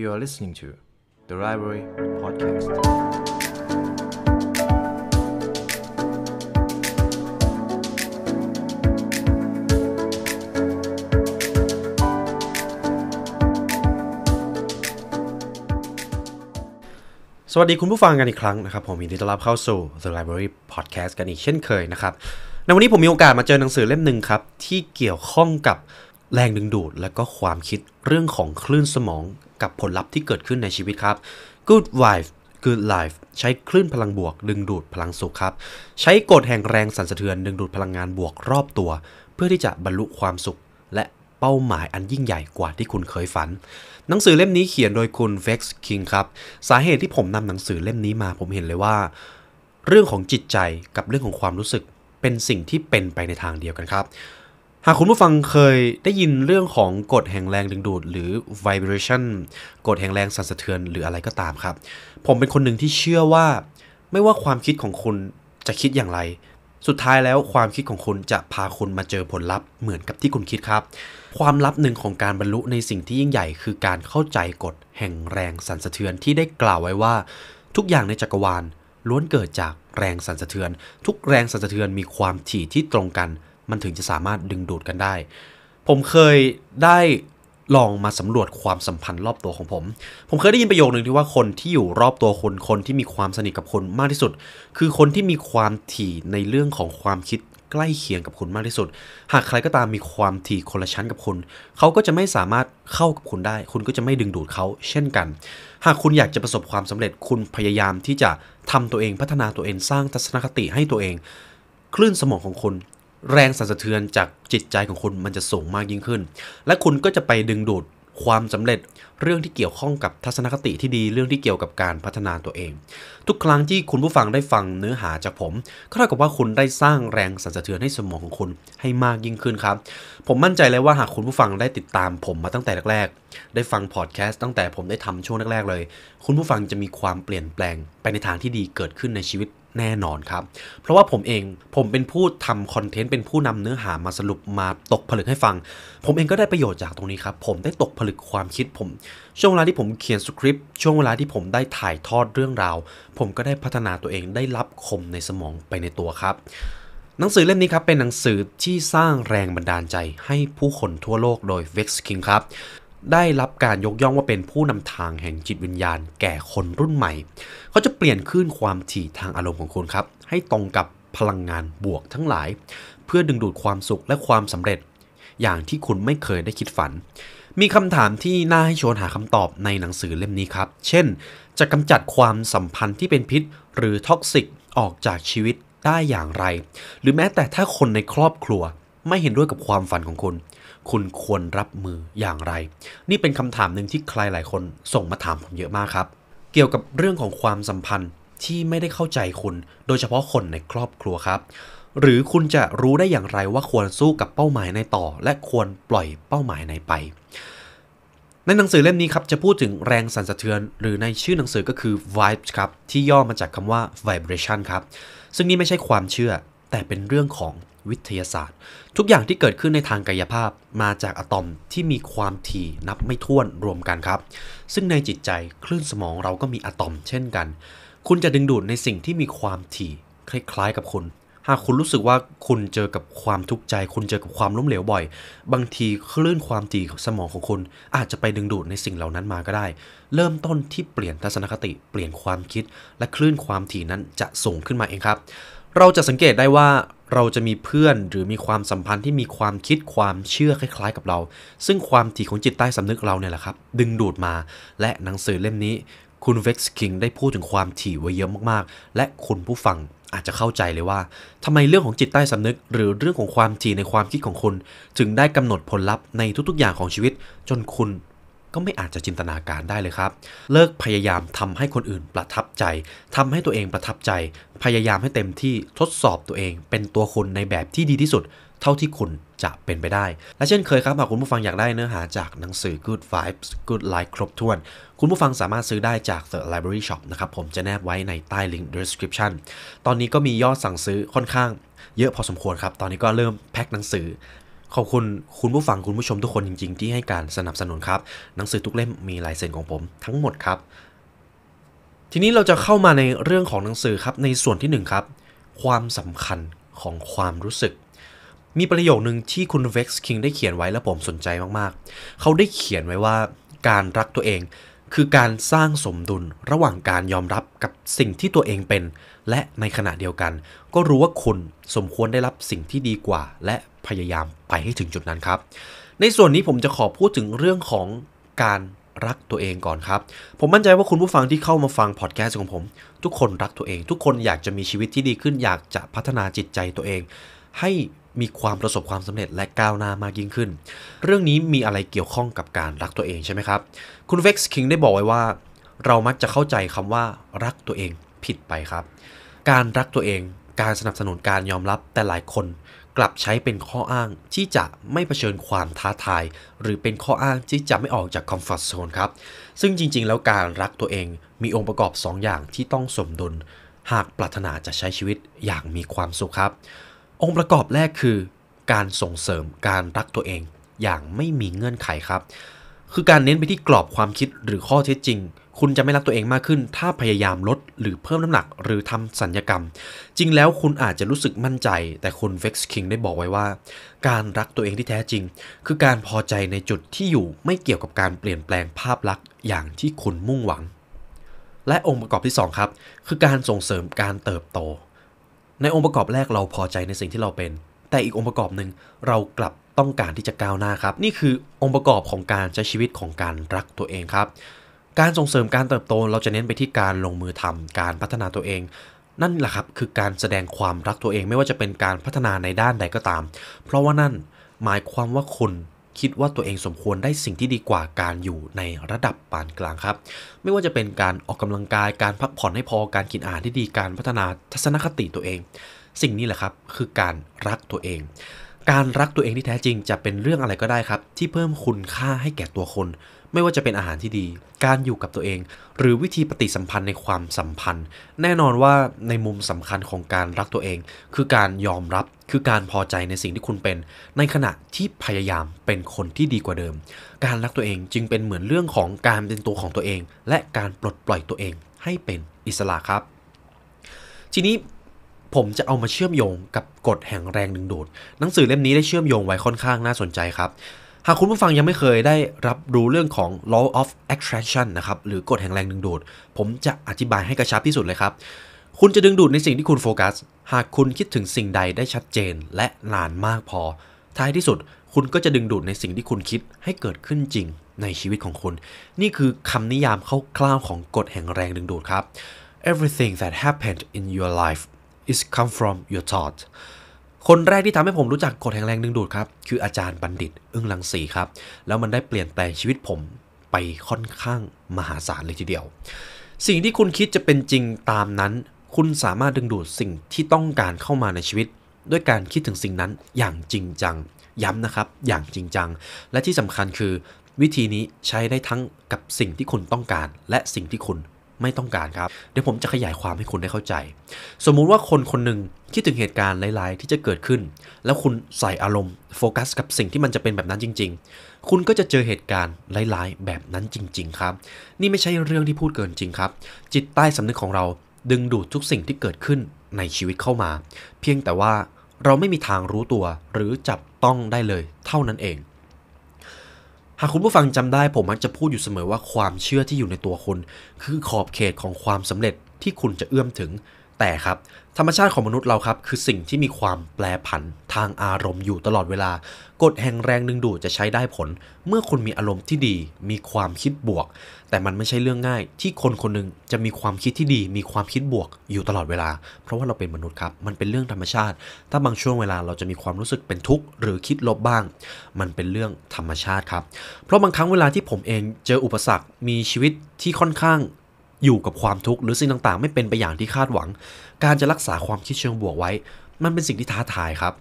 You are listening to The Library Podcast. สวัสดีคุณผู้ฟังกันอีกครั้งนะครับ ผมยินดีต้อนรับเข้าสู่ The Library Podcast กันอีกเช่นเคยนะครับในวันนี้ผมมีโอกาสมาเจอหนังสือเล่มหนึ่งครับ ที่เกี่ยวข้องกับแรงดึงดูดและก็ความคิดเรื่องของคลื่นสมองกับผลลัพธ์ที่เกิดขึ้นในชีวิตครับ Good Wife Good Life ใช้คลื่นพลังบวกดึงดูดพลังสุขครับ ใช้กฎแห่งแรงสั่นสะเทือนดึงดูดพลังงานบวกรอบตัว เพื่อที่จะบรรลุความสุขและเป้าหมายอันยิ่งใหญ่กว่าที่คุณเคยฝัน หนังสือเล่มนี้เขียนโดยคุณเฟ็กซ์คิงครับ สาเหตุที่ผมนำหนังสือเล่มนี้มาผมเห็นเลยว่า เรื่องของจิตใจกับเรื่องของความรู้สึกเป็นสิ่งที่เป็นไปในทางเดียวกันครับหากคุณผู้ฟังเคยได้ยินเรื่องของกฎแห่งแรงดึง ดูด หรือ vibration กฎแห่งแรงสั่นสะเทือนหรืออะไรก็ตามครับ ผมเป็นคนหนึ่งที่เชื่อว่าไม่ว่าความคิดของคุณจะคิดอย่างไร สุดท้ายแล้วความคิดของคุณจะพาคุณมาเจอผลลัพธ์เหมือนกับที่คุณคิดครับ ความลับหนึ่งของการบรรลุในสิ่งที่ยิ่งใหญ่คือการเข้าใจกฎแห่งแรงสั่นสะเทือนที่ได้กล่าวไว้ว่า ทุกอย่างในจักรวาล ล้วนเกิดจากแรงสั่นสะเทือน ทุกแรงสั่นสะเทือนมีความถี่ที่ตรงกันมันถึงจะสามารถดึงดูดกันได้ ผมเคยได้ลองมาสำรวจความสัมพันธ์รอบตัวของผม ผมเคยได้ยินประโยคหนึ่งที่ว่าคนที่อยู่รอบตัวคน คนที่มีความสนิทกับคนมากที่สุด คือคนที่มีความถี่ในเรื่องของความคิดใกล้เคียงกับคุณมากที่สุด หากใครก็ตามมีความถี่คนละชั้นกับคุณ เขาก็จะไม่สามารถเข้ากับคุณได้ คุณก็จะไม่ดึงดูดเขาเช่นกัน หากคุณอยากจะประสบความสำเร็จ คุณพยายามที่จะทำตัวเองพัฒนาตัวเองสร้างทัศนคติให้ตัวเอง คลื่นสมองของคุณแรงสั่นสะเทือนจากจิตใจของคุณมันจะสูงมากยิ่งขึ้น และคุณก็จะไปดึงดูดความสำเร็จ เรื่องที่เกี่ยวข้องกับทัศนคติที่ดีเรื่องที่เกี่ยวกับการพัฒนาตัวเองทุกครั้งที่คุณผู้ฟังได้ฟังเนื้อหาจากผมก็เท่ากับว่าคุณได้สร้างแรงสั่นสะเทือนให้สมองของคุณให้มากยิ่งขึ้นครับ ผมมั่นใจเลยว่าหากคุณผู้ฟังได้ติดตามผมมาตั้งแต่แรกๆ ได้ฟังพอดแคสต์ตั้งแต่ผมได้ทำช่วงแรกๆเลย คุณผู้ฟังจะมีความเปลี่ยนแปลงไปในทางที่ดีเกิดขึ้นในชีวิตแน่นอน ครับ เพราะว่าผมเองผมเป็นผู้ทำคอนเทนต์ เป็นผู้นำเนื้อหามาสรุปมาตกผลึกให้ฟัง ผมเองก็ได้ประโยชน์จากตรงนี้ครับ ผมได้ตกผลึกความคิดผมช่วงเวลาที่ผมเขียนสคริปต์ช่วงเวลาที่ผมได้ถ่ายทอดเรื่องราวผมก็ได้พัฒนาตัวเองได้รับคมในสมองไปในตัวครับ หนังสือเล่มนี้ครับเป็นหนังสือที่สร้างแรงบันดาลใจ ให้ผู้คนทั่วโลกโดย Vex King ครับได้รับการยกย่องว่าเป็นผู้นำทางแห่งจิตวิญญาณแก่คนรุ่นใหม่ เขาจะเปลี่ยนคลื่นความถี่ทางอารมณ์ของคุณครับ ให้ตรงกับพลังงานบวกทั้งหลาย เพื่อดึงดูดความสุขและความสำเร็จ อย่างที่คุณไม่เคยได้คิดฝัน มีคำถามที่น่าให้ชวนหาคำตอบในหนังสือเล่มนี้ครับ เช่น จะกำจัดความสัมพันธ์ที่เป็นพิษ หรือท็อกซิกออกจากชีวิตได้อย่างไร หรือแม้แต่ถ้าคนในครอบครัวไม่เห็นด้วยกับความฝันของคุณคุณควรรับมืออย่างไร นี่เป็นคำถามหนึ่งที่ใครหลายคนส่งมาถามผมเยอะมากครับ เกี่ยวกับเรื่องของความสัมพันธ์ที่ไม่ได้เข้าใจคุณโดยเฉพาะคนในครอบครัวครับ หรือคุณจะรู้ได้อย่างไรว่าควรสู้กับเป้าหมายในต่อ และควรปล่อยเป้าหมายในไป ในหนังสือเล่มนี้ครับจะพูดถึงแรงสั่นสะเทือน หรือในชื่อหนังสือก็คือ vibes ครับที่ย่อมาจากคำว่า vibration ครับซึ่งนี่ไม่ใช่ความเชื่อ แต่เป็นเรื่องของวิทยาศาสตร์ ทุกอย่างที่เกิดขึ้นในทางกายภาพมาจากอะตอมที่มีความถี่นับไม่ถ้วนรวมกันครับ ซึ่งในจิตใจคลื่นสมองเราก็มีอะตอม เช่นกัน คุณจะดึงดูดในสิ่งที่มีความถี่คล้ายๆกับคุณ หากคุณรู้สึกว่าคุณเจอกับความทุกข์ใจ คุณเจอกับความล้มเหลวบ่อยบางทีคลื่นความถี่สมองของคุณ อาจจะไปดึงดูดในสิ่งเหล่านั้นมาก็ได้ เริ่มต้นที่เปลี่ยนทัศนคติเปลี่ยนความคิด และคลื่นความถี่นั้นจะส่งขึ้นมาเองครับเราจะสังเกตได้ว่าเราจะมีเพื่อนหรือมีความสัมพันธ์ที่มีความคิดความเชื่อคล้ายๆกับเรา ซึ่งความถี่ของจิตใต้สำนึกเราเนี่ยแหละครับ ดึงดูดมา และหนังสือเล่มนี้ คุณเว็กซ์คิงได้พูดถึงความถี่ไว้เยอะมากๆและคุณผู้ฟังอาจจะเข้าใจเลยว่า ทำไมเรื่องของจิตใต้สำนึก หรือเรื่องของความถี่ในความคิดของคุณถึงได้กำหนดผลลัพธ์ในทุกๆอย่างของชีวิตจนคุณก็ไม่อาจจะจินตนาการได้เลยครับ เลิกพยายามทำให้คนอื่นประทับใจ ทำให้ตัวเองประทับใจ พยายามให้เต็มที่ทดสอบตัวเองเป็นตัวคนในแบบที่ดีที่สุด เท่าที่คุณจะเป็นไปได้ และเช่นเคยครับหากคุณผู้ฟังอยากได้เนื้อหาจากหนังสือ Good Vibes Good Life ครบถ้วน คุณผู้ฟังสามารถซื้อได้จาก The Library Shop นะครับผมจะแนบไว้ในใต้ลิงก์ description ตอนนี้ก็มียอดสั่งซื้อค่อนข้าง เยอะพอสมควรครับ ตอนนี้ก็เริ่มแพ็คหนังสือขอบคุณคุณผู้ฟังคุณผู้ชมทุกคนจริงๆ ที่ให้การสนับสนุนครับหนังสือทุกเล่มมีลายเซ็นของผมทั้งหมดครับ ทีนี้เราจะเข้ามาในเรื่องของหนังสือครับในส่วนที่1ครับ ความสำคัญของความรู้สึก มีประโยคหนึ่งที่คุณเว็กซ์คิงได้เขียนไว้และผมสนใจมากๆ เขาได้เขียนไว้ว่าการรักตัวเองคือการสร้างสมดุลระหว่างการยอมรับกับสิ่งที่ตัวเองเป็น และในขณะเดียวกัน ก็รู้ว่าคุณสมควรได้รับสิ่งที่ดีกว่า และพยายามไปให้ถึงจุดนั้นครับ ในส่วนนี้ผมจะขอพูดถึงเรื่องของการรักตัวเองก่อนครับผมมั่นใจว่าคุณผู้ฟังที่เข้ามาฟังพอดแคสต์ของผม ทุกคนรักตัวเองทุกคนอยากจะมีชีวิตที่ดีขึ้นอยากจะพัฒนาจิตใจตัวเอง ให้มีความประสบความสำเร็จและก้าวหน้ามากยิ่งขึ้น เรื่องนี้มีอะไรเกี่ยวข้องกับการรักตัวเองใช่ไหมครับ คุณเว็กซ์คิงได้บอกไว้ว่า เรามักจะเข้าใจคำว่า รักตัวเองผิดไปครับ การรักตัวเองการสนับสนุนการยอมรับแต่หลายคน กลับใช้เป็นข้ออ้างที่จะไม่เผชิญความท้าทายหรือเป็นข้ออ้างที่จะไม่ออกจากคอมฟอร์ทโซนครับ ซึ่งจริงๆ แล้วการรักตัวเองมีองค์ประกอบ 2 อย่างที่ต้องสมดุล หากปรารถนาจะใช้ชีวิตอย่างมีความสุขครับองค์ประกอบแรกคือ การส่งเสริมการรักตัวเองอย่างไม่มีเงื่อนไขครับ คือการเน้นไปที่กรอบความคิดหรือข้อเท็จจริง คุณจะไม่รักตัวเองมากขึ้น ถ้าพยายามลดหรือเพิ่มน้ำหนักหรือทำสัญญกรรม จริงแล้วคุณอาจจะรู้สึกมั่นใจ แต่คุณเฟ็กซ์คิงได้บอกไว้ว่า การรักตัวเองที่แท้จริง คือการพอใจในจุดที่อยู่ไม่เกี่ยวกับการเปลี่ยนแปลงภาพลักษณ์อย่างที่คุณมุ่งหวัง และองค์ประกอบที่2ครับคือการส่งเสริมการเติบโตในองค์ประกอบแรกเราพอใจในสิ่งที่เราเป็น แต่อีกองค์ประกอบหนึ่งเรากลับต้องการที่จะก้าวหน้าครับ นี่คือองค์ประกอบของการใช้ชีวิตของการรักตัวเองครับ การส่งเสริมการเติบโตเราจะเน้นไปที่การลงมือทำการพัฒนาตัวเอง นั่นแหละครับ คือการแสดงความรักตัวเองไม่ว่าจะเป็นการพัฒนาในด้านใดก็ตาม เพราะว่านั่นหมายความว่าคุณคิดว่าตัวเองสมควรได้สิ่งที่ดีกว่าการอยู่ในระดับปานกลางครับ ไม่ว่าจะเป็นการออกกำลังกายการพักผ่อนให้พอการกินอาหารที่ดีการพัฒนาทัศนคติตัวเอง สิ่งนี้แหละครับคือการรักตัวเอง การรักตัวเองที่แท้จริงจะเป็นเรื่องอะไรก็ได้ครับ ที่เพิ่มคุณค่าให้แก่ตัวคนไม่ว่าจะเป็นอาหารที่ดี การอยู่กับตัวเอง หรือวิธีปฏิสัมพันธ์ในความสัมพันธ์ แน่นอนว่าในมุมสำคัญของการรักตัวเอง คือการยอมรับ คือการพอใจในสิ่งที่คุณเป็น ในขณะที่พยายามเป็นคนที่ดีกว่าเดิม การรักตัวเองจึงเป็นเหมือนเรื่องของการเป็นตัวของตัวเอง และการปลดปล่อยตัวเองให้เป็นอิสระครับ ทีนี้ผมจะเอามาเชื่อมโยงกับกฎแห่งแรงดึงดูด หนังสือเล่มนี้ได้เชื่อมโยงไว้ค่อนข้างน่าสนใจครับหากคุณผู้ฟังยังไม่เคยได้รับรู้เรื่องของ law of attraction นะครับหรือกฎแห่งแรงดึงดูด ผมจะอธิบายให้กระชับที่สุดเลยครับ คุณจะดึงดูดในสิ่งที่คุณโฟกัสหากคุณคิดถึงสิ่งใดได้ชัดเจนและนานมากพอ ท้ายที่สุดคุณก็จะดึงดูดในสิ่งที่คุณคิดให้เกิดขึ้นจริงในชีวิตของคุณ นี่คือคำนิยามคร่าวๆของกฎแห่งแรงดึงดูดครับ everything that happened in your life is come from your thought คนแรกที่ทำให้ผมรู้จักกฎแห่งแรง ดึงดูด ครับ คืออาจารย์บัณฑิต อึ้งลังสี ครับ แล้วมันได้เปลี่ยนแปลงชีวิตผมไปค่อนข้างมหาศาลเลยทีเดียว สิ่งที่คุณคิดจะเป็นจริงตามนั้น คุณสามารถดึงดูดสิ่งที่ต้องการเข้ามาในชีวิต ด้วยการคิดถึงสิ่งนั้นอย่างจริงจัง ย้ำนะครับ อย่างจริงจังและที่สำคัญคือ วิธีนี้ใช้ได้ทั้งกับสิ่งที่คุณต้องการและสิ่งที่คุณไม่ต้องการครับ เดี๋ยวผมจะขยายความให้คุณได้เข้าใจ สมมุติว่าคนคนหนึ่งคิดถึงเหตุการณ์หลาย ๆ ที่จะเกิดขึ้น แล้วคุณใส่อารมณ์ โฟกัสกับสิ่งที่มันจะเป็นแบบนั้นจริง ๆ คุณก็จะเจอเหตุการณ์หลาย ๆ แบบนั้นจริง ๆ ครับ นี่ไม่ใช่เรื่องที่พูดเกินจริงครับ จิตใต้สำนึกของเราดึงดูดทุกสิ่งที่เกิดขึ้นในชีวิตเข้ามา เพียงแต่ว่าเราไม่มีทางรู้ตัวหรือจับต้องได้เลยเท่านั้นเองหากคุณผู้ฟังจำได้ ผมมักจะพูดอยู่เสมอว่าความเชื่อที่อยู่ในตัวคุณคือขอบเขตของความสำเร็จที่คุณจะเอื้อมถึง แต่ครับธรรมชาติของมนุษย์เราครับ คือสิ่งที่มีความแปรผันทางอารมณ์อยู่ตลอดเวลากฎแห่งแรงดึงดูดจะใช้ได้ผล เมื่อคุณมีอารมณ์ที่ดีมีความคิดบวก แต่มันไม่ใช่เรื่องง่าย ที่คนคนนึงจะมีความคิดที่ดี มีความคิดบวกอยู่ตลอดเวลา เพราะว่าเราเป็นมนุษย์ครับมันเป็นเรื่องธรรมชาติ ถ้าบางช่วงเวลาเราจะมีความรู้สึกเป็นทุกข์หรือคิดลบบ้าง มันเป็นเรื่องธรรมชาติครับเพราะบางครั้งเวลาที่ผมเอง เจออุปสรรคมีชีวิตที่ค่อนข้างอยู่กับความทุกข์หรือสิ่งต่างๆ ไม่เป็นไปอย่างที่คาดหวังการจะรักษาความคิดเชิงบวกไว้ มันเป็นสิ่งที่ท้าทายครับ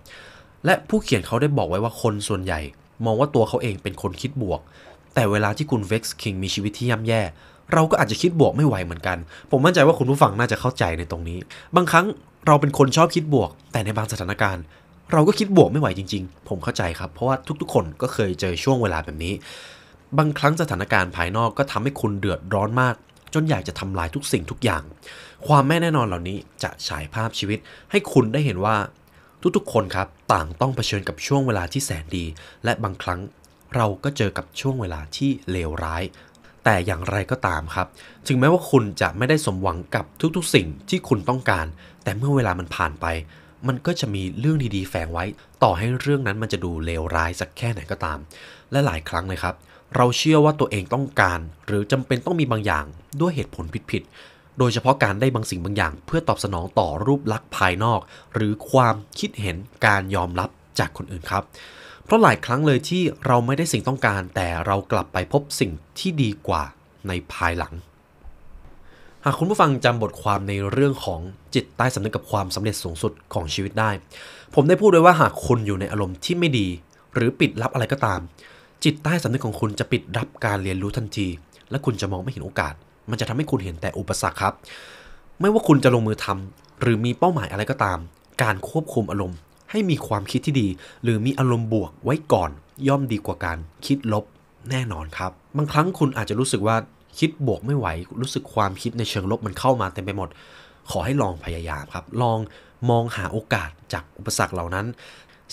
และผู้เขียนเขาได้บอกไว้ว่าคนส่วนใหญ่ มองว่าตัวเขาเองเป็นคนคิดบวก แต่เวลาที่คุณเว็กซ์คิงมีชีวิตที่ย่ำแย่ เราก็อาจจะคิดบวกไม่ไหวเหมือนกัน ผมมั่นใจว่าคุณผู้ฟัง น่าจะเข้าใจในตรงนี้ บางครั้งเราเป็นคนชอบคิดบวก แต่ในบางสถานการณ์ เราก็คิดบวกไม่ไหวจริง ๆ ผมเข้าใจครับเพราะว่าทุก ๆคนก็เคยเจอช่วงเวลาแบบนี้ บางครั้งสถานการณ์ภายนอกก็ทำให้คุณเดือดร้อนมากจนอยากจะทำลายทุกสิ่งทุกอย่าง ความไม่แน่นอนเหล่านี้จะฉายภาพชีวิต ให้คุณได้เห็นว่า ทุกๆ คนครับต่างต้องเผชิญกับช่วงเวลาที่แสนดี และบางครั้ง เราก็เจอกับช่วงเวลาที่เลวร้าย แต่อย่างไรก็ตามครับ ถึงแม้ว่าคุณจะไม่ได้สมหวังกับทุกๆ สิ่งที่คุณต้องการ แต่เมื่อเวลามันผ่านไป มันก็จะมีเรื่องดีๆแฝงไว้ ต่อให้เรื่องนั้นมันจะดูเลวร้ายสักแค่ไหนก็ตามและหลายครั้งเลยครับ เราเชื่อว่าตัวเองต้องการ หรือจำเป็นต้องมีบางอย่างด้วยเหตุผลผิดๆ โดยเฉพาะการได้บางสิ่งบางอย่าง เพื่อตอบสนองต่อรูปลักษณ์ภายนอก หรือความคิดเห็นการยอมรับจากคนอื่นครับ เพราะหลายครั้งเลยที่เราไม่ได้สิ่งต้องการ แต่เรากลับไปพบสิ่งที่ดีกว่าในภายหลัง หากคุณผู้ฟังจำบทความในเรื่องของจิตใต้สำนึกกับความสำเร็จสูงสุดของชีวิตได้ ผมได้พูดไว้ว่าหากคุณอยู่ในอารมณ์ที่ไม่ดี หรือปิดรับอะไรก็ตาม จิตใต้สำนึกของคุณจะปิดรับการเรียนรู้ทันที และคุณจะมองไม่เห็นโอกาสมันจะทำให้คุณเห็นแต่อุปสรรคครับ ไม่ว่าคุณจะลงมือทำหรือมีเป้าหมายอะไรก็ตาม การควบคุมอารมณ์ ให้มีความคิดที่ดี หรือมีอารมณ์บวกไว้ก่อนย่อมดีกว่าการ คิดลบแน่นอนครับ บางครั้งคุณอาจจะรู้สึกว่าคิดบวกไม่ไหวรู้สึกความคิดในเชิงลบมันเข้ามาเต็มไปหมด ขอให้ลองพยายามครับ ลองมองหาโอกาสจากอุปสรรคเหล่านั้น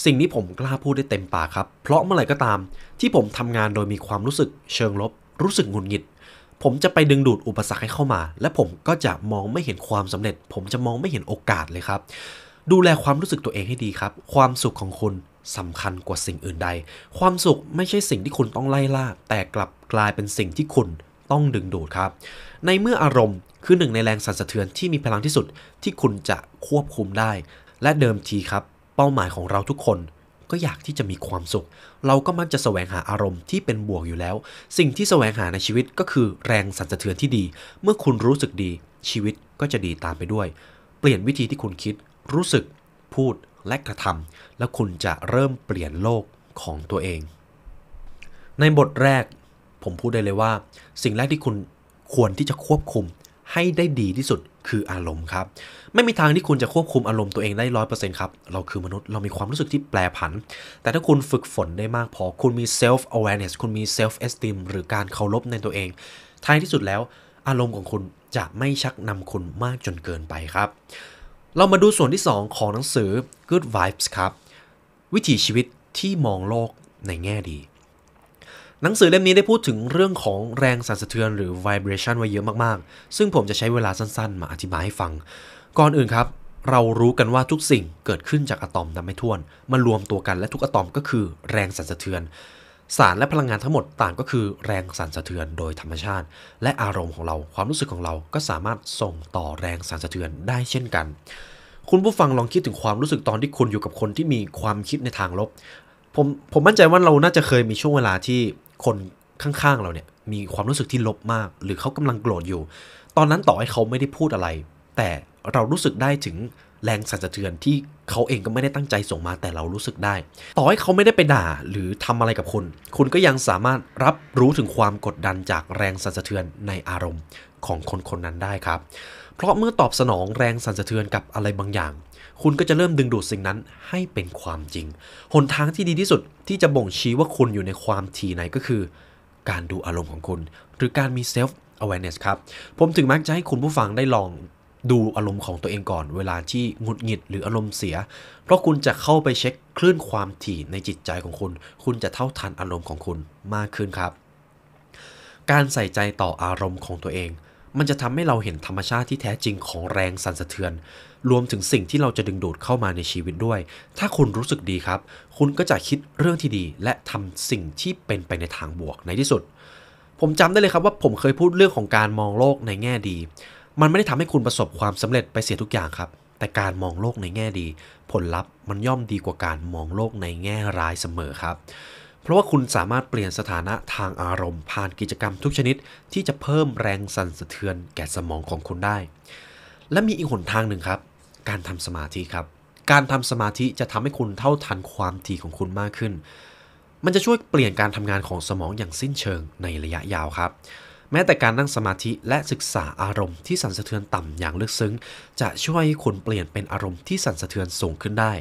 สิ่งนี้ผมกล้าพูดได้เต็มปากครับเพราะเมื่อไหร่ก็ตามที่ผมทำงานโดยมีความรู้สึกเชิงลบรู้สึกหงุดหงิดผมจะไปดึงดูดอุปสรรคให้เข้ามา และผมก็จะมองไม่เห็นความสำเร็จ ผมจะมองไม่เห็นโอกาสเลยครับ ดูแลความรู้สึกตัวเองให้ดีครับ ความสุขของคุณสำคัญกว่าสิ่งอื่นใด ความสุขไม่ใช่สิ่งที่คุณต้องไล่ล่า แต่กลับกลายเป็นสิ่งที่คุณต้องดึงดูดครับ ในเมื่ออารมณ์คือหนึ่งในแรงสั่นสะเทือนที่มีพลังที่สุดที่คุณจะควบคุมได้ และเดิมทีครับ เป้าหมายของเราทุกคนก็อยากที่จะมีความสุข เราก็มักจะแสวงหาอารมณ์ที่เป็นบวกอยู่แล้ว สิ่งที่แสวงหาในชีวิตก็คือแรงสั่นสะเทือนที่ดี เมื่อคุณรู้สึกดีชีวิตก็จะดีตามไปด้วย เปลี่ยนวิธีที่คุณคิดรู้สึกพูดและกระทำ แล้วคุณจะเริ่มเปลี่ยนโลกของตัวเอง ในบทแรกผมพูดได้เลยว่าสิ่งแรกที่คุณควรที่จะควบคุมให้ได้ดีที่สุดคืออารมณ์ครับ ไม่มีทางที่คุณจะควบคุมอารมณ์ตัวเองได้ร้อยเปอร์เซ็นต์ครับ เราคือมนุษย์เรามีความรู้สึกที่แปรผัน แต่ถ้าคุณฝึกฝนได้มากพอคุณมี self awareness คุณมี self esteem หรือการเคารพในตัวเองท้ายที่สุดแล้วอารมณ์ของคุณจะไม่ชักนำคุณมากจนเกินไปครับ เรามาดูส่วนที่ 2 ของหนังสือ Good Vibes ครับ วิถีชีวิตที่มองโลกในแง่ดีหนังสือเล่มนี้ได้พูดถึงเรื่องของแรงสั่นสะเทือนหรือ vibration ไว้เยอะมาก ๆ ซึ่งผมจะใช้เวลาสั้น ๆ มาอธิบายให้ฟัง ก่อนอื่นครับ เรารู้กันว่าทุกสิ่งเกิดขึ้นจากอะตอมนับไม่ถ้วน มารวมตัวกันและทุกอะตอมก็คือแรงสั่นสะเทือน สารและพลังงานทั้งหมดต่างก็คือแรงสั่นสะเทือนโดยธรรมชาติ และอารมณ์ของเราความรู้สึกของเราก็สามารถส่งต่อแรงสั่นสะเทือนได้เช่นกัน คุณผู้ฟังลองคิดถึงความรู้สึกตอนที่คุณอยู่กับคนที่มีความคิดในทางลบ ผมผมมั่นใจว่าเราน่าจะเคยมีช่วงเวลาที่คนข้างๆเราเนี่ยมีความรู้สึกที่ลบมาก หรือเขากำลังโกรธอยู่ ตอนนั้นต่อให้เขาไม่ได้พูดอะไร แต่เรารู้สึกได้ถึงแรงสั่นสะเทือนที่เขาเองก็ไม่ได้ตั้งใจส่งมาแต่เรารู้สึกได้ ต่อให้เขาไม่ได้ไปด่าหรือทำอะไรกับคุณคุณก็ยังสามารถรับรู้ถึงความกดดันจากแรงสั่นสะเทือนในอารมณ์ของคนคนนั้นได้ครับเพราะเมื่อตอบสนองแรงสั่นสะเทือนกับอะไรบางอย่างคุณก็จะเริ่มดึงดูดสิ่งนั้นให้เป็นความจริง หนทางที่ดีที่สุดที่จะบ่งชี้ว่าคุณอยู่ในความทีไหนก็คือ การดูอารมณ์ของคุณ หรือการมีเซลฟ์ awareness ครับ ผมถึงมักจะให้คุณผู้ฟังได้ลองดูอารมณ์ของตัวเองก่อน เวลาที่หงุดหงิดหรืออารมณ์เสีย เพราะคุณจะเข้าไปเช็คคลื่นความถี่ในจิตใจของคุณ คุณจะเท่าทันอารมณ์ของคุณมากขึ้นครับ การใส่ใจต่ออารมณ์ของตัวเองมันจะทำให้เราเห็นธรรมชาติที่แท้จริงของแรงสั่นสะเทือน รวมถึงสิ่งที่เราจะดึงดูดเข้ามาในชีวิตด้วย ถ้าคุณรู้สึกดีครับ คุณก็จะคิดเรื่องที่ดี และทำสิ่งที่เป็นไปในทางบวกในที่สุด ผมจำได้เลยครับว่า ผมเคยพูดเรื่องของการมองโลกในแง่ดี มันไม่ได้ทำให้คุณประสบความสำเร็จไปเสียทุกอย่างครับ แต่การมองโลกในแง่ดี ผลลัพธ์มันย่อมดีกว่าการมองโลกในแง่ร้ายเสมอครับราะว่าคุณสามารถเปลี่ยนสถานะทางอารมณ์ ผ่านกิจกรรมทุกชนิดที่จะเพิ่มแรงสั่นสะเทือนแก่สมองของคุณได้ และมีอีกหนทางหนึ่งครับ การทำสมาธิครับ การทำสมาธิจะทำให้คุณเท่าทันความถี่ของคุณมากขึ้น มันจะช่วยเปลี่ยนการทำงานของสมองอย่างสิ้นเชิงในระยะยาวครับ แม้แต่การนั่งสมาธิและศึกษาอารมณ์ที่สั่นสะเทือนต่ำอย่างลึกซึ้ง จะช่วยให้คุณเปลี่ยนเป็นอารมณ์ที่สั่นสะเทือนสูงขึ้นได้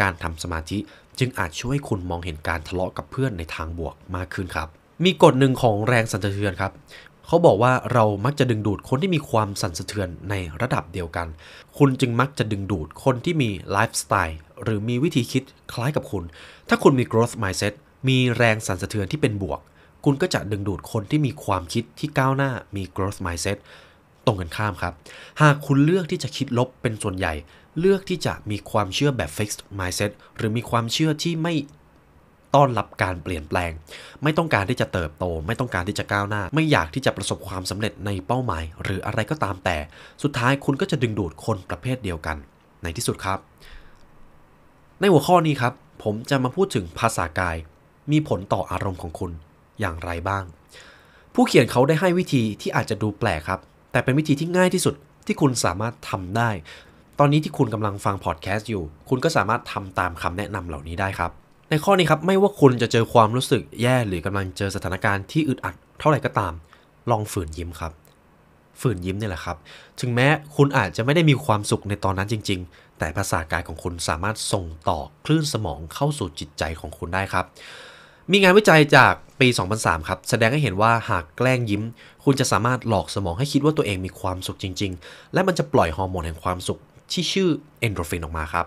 การทำสมาธิจึงอาจช่วยคุณมองเห็นการทะเลาะกับเพื่อนในทางบวกมากขึ้นครับ มีกฎหนึ่งของแรงสั่นสะเทือนครับเขาบอกว่าเรามักจะดึงดูดคนที่มีความสั่นสะเทือนในระดับเดียวกัน คุณจึงมักจะดึงดูดคนที่มีไลฟ์สไตล์หรือมีวิธีคิดคล้ายกับคุณ ถ้าคุณมี growth mindset มีแรงสั่นสะเทือนที่เป็นบวก คุณก็จะดึงดูดคนที่มีความคิดที่ก้าวหน้า มี growth mindset ตรงกันข้ามครับ หากคุณเลือกที่จะคิดลบเป็นส่วนใหญ่เลือกที่จะมีความเชื่อแบบ fixed mindset หรือมีความเชื่อที่ไม่ต้อนรับการเปลี่ยนแปลง ไม่ต้องการที่จะเติบโต ไม่ต้องการที่จะก้าวหน้า ไม่อยากที่จะประสบความสำเร็จในเป้าหมาย หรืออะไรก็ตามแต่ สุดท้ายคุณก็จะดึงดูดคนประเภทเดียวกัน ในที่สุดครับ ในหัวข้อนี้ครับ ผมจะมาพูดถึงภาษากาย มีผลต่ออารมณ์ของคุณอย่างไรบ้าง ผู้เขียนเขาได้ให้วิธีที่อาจจะดูแปลกครับ แต่เป็นวิธีที่ง่ายที่สุดที่คุณสามารถทำได้ตอนนี้ที่คุณกำลังฟังพอดแคสต์อยู่ คุณก็สามารถทำตามคำแนะนำเหล่านี้ได้ครับ ในข้อนี้ครับไม่ว่าคุณจะเจอความรู้สึกแย่ หรือกำลังเจอสถานการณ์ที่อึดอัดเท่าไหร่ก็ตาม ลองฝืนยิ้มครับ ฝืนยิ้มนี่แหละครับ ถึงแม้คุณอาจจะไม่ได้มีความสุขในตอนนั้นจริง ๆ แต่ภาษากายของคุณสามารถส่งต่อคลื่นสมองเข้าสู่จิตใจของคุณได้ครับ มีงานวิจัยจากปี2003ครับแสดงให้เห็นว่าหากแกล้งยิ้ม คุณจะสามารถหลอกสมองให้คิดว่าตัวเองมีความสุขจริง ๆ และมันจะปล่อยฮอร์โมนแห่งความสุขที่ชื่อเอนโดรฟินออกมาครับ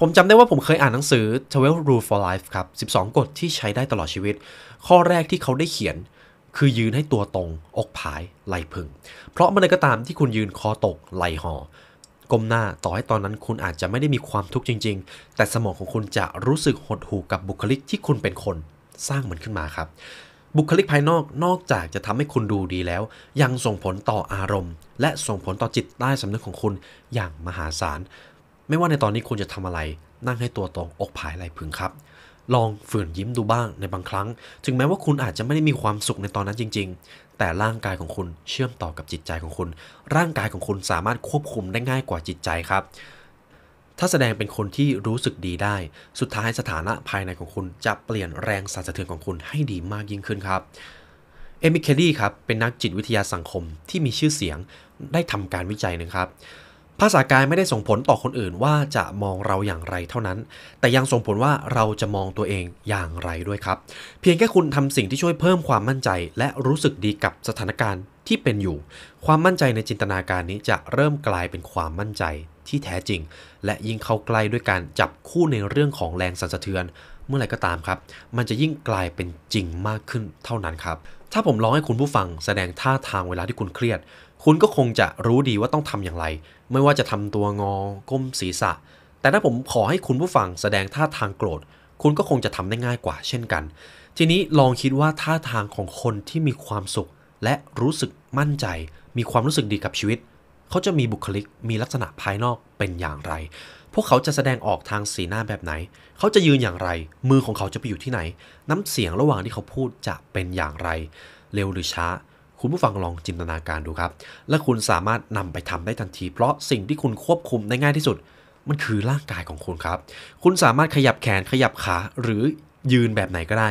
ผมจำได้ว่าผมเคยอ่านหนังสือ12 Rule for Life ครับ 12กฎที่ใช้ได้ตลอดชีวิต ข้อแรกที่เขาได้เขียน คือยืนให้ตัวตรง อกผายไหลพึง เพราะเมื่อใดก็ตามที่คุณยืนคอตกไหลหอก้มหน้าต่อให้ตอนนั้นคุณอาจจะไม่ได้มีความทุกข์จริงๆ แต่สมองของคุณจะรู้สึกหดหู่กับบุคลิกที่คุณเป็นคนสร้างมันขึ้นมาครับบุคลิกภายนอกนอกจากจะทำให้คุณดูดีแล้ว ยังส่งผลต่ออารมณ์ และส่งผลต่อจิตใต้สำนึกของคุณอย่างมหาศาลไม่ว่าในตอนนี้คุณจะทำอะไร นั่งให้ตัวตรงอกผายไหลพึงครับ ลองฝืนยิ้มดูบ้างในบางครั้งถึงแม้ว่าคุณอาจจะไม่ได้มีความสุขในตอนนั้นจริง ๆ แต่ร่างกายของคุณเชื่อมต่อกับจิตใจของคุณ ร่างกายของคุณสามารถควบคุมได้ง่ายกว่าจิตใจครับถ้าแสดงเป็นคนที่รู้สึกดีได้ สุดท้ายสถานะภายในของคุณ จะเปลี่ยนแรงสั่นสะเทือนของคุณให้ดีมากยิ่งขึ้นครับเอมิเคลลี่ครับเป็นนักจิตวิทยาสังคมที่มีชื่อเสียงได้ทำการวิจัยนะครับ ภาษากายไม่ได้ส่งผลต่อคนอื่นว่าจะมองเราอย่างไรเท่านั้น แต่ยังส่งผลว่าเราจะมองตัวเองอย่างไรด้วยครับ เพียงแค่คุณทำสิ่งที่ช่วยเพิ่มความมั่นใจ และรู้สึกดีกับสถานการณ์ที่เป็นอยู่ ความมั่นใจในจินตนาการนี้จะเริ่มกลายเป็นความมั่นใจที่แท้จริง และยิ่งเข้าใกล้ด้วยการจับคู่ในเรื่องของแรงสั่นสะเทือน เมื่อไหร่ก็ตามครับ มันจะยิ่งกลายเป็นจริงมากขึ้นเท่านั้นครับ ถ้าผมลองให้คุณผู้ฟังแสดงท่าทางเวลาที่คุณเครียด คุณก็คงจะรู้ดีว่าต้องทำอย่างไร ไม่ว่าจะทำตัวงอก้มศีรษะ แต่ถ้าผมขอให้คุณผู้ฟังแสดงท่าทางโกรธ คุณก็คงจะทำได้ง่ายกว่า เช่นกัน ทีนี้ลองคิดว่าท่าทางของคนที่มีความสุขและรู้สึกมั่นใจ มีความรู้สึกดีกับชีวิต เขาจะมีบุคลิก มีลักษณะภายนอกเป็นอย่างไร พวกเขาจะแสดงออกทางสีหน้าแบบไหน เขาจะยืนอย่างไร มือของเขาจะไปอยู่ที่ไหน น้ำเสียงระหว่างที่เขาพูดจะเป็นอย่างไร เร็วหรือช้า คุณผู้ฟังลองจินตนาการดูครับ และคุณสามารถนำไปทำได้ทันที เพราะสิ่งที่คุณควบคุมได้ง่ายที่สุด มันคือร่างกายของคุณครับ คุณสามารถขยับแขนขยับขาหรือยืนแบบไหนก็ได้